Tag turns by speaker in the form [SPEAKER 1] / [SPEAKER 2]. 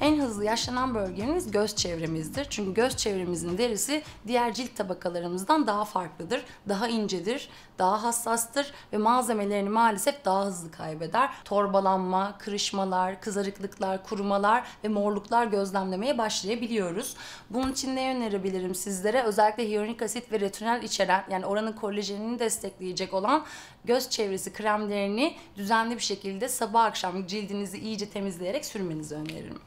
[SPEAKER 1] En hızlı yaşlanan bölgemiz göz çevremizdir. Çünkü göz çevremizin derisi diğer cilt tabakalarımızdan daha farklıdır. Daha incedir, daha hassastır ve malzemelerini maalesef daha hızlı kaybeder. Torbalanma, kırışmalar, kızarıklıklar, kurumalar ve morluklar gözlemlemeye başlayabiliyoruz. Bunun için ne önerebilirim sizlere? Özellikle hyaluronik asit ve retinol içeren yani oranın kolajenini destekleyecek olan göz çevresi kremlerini düzenli bir şekilde sabah akşam cildinizi iyice temizleyerek sürmenizi öneririm.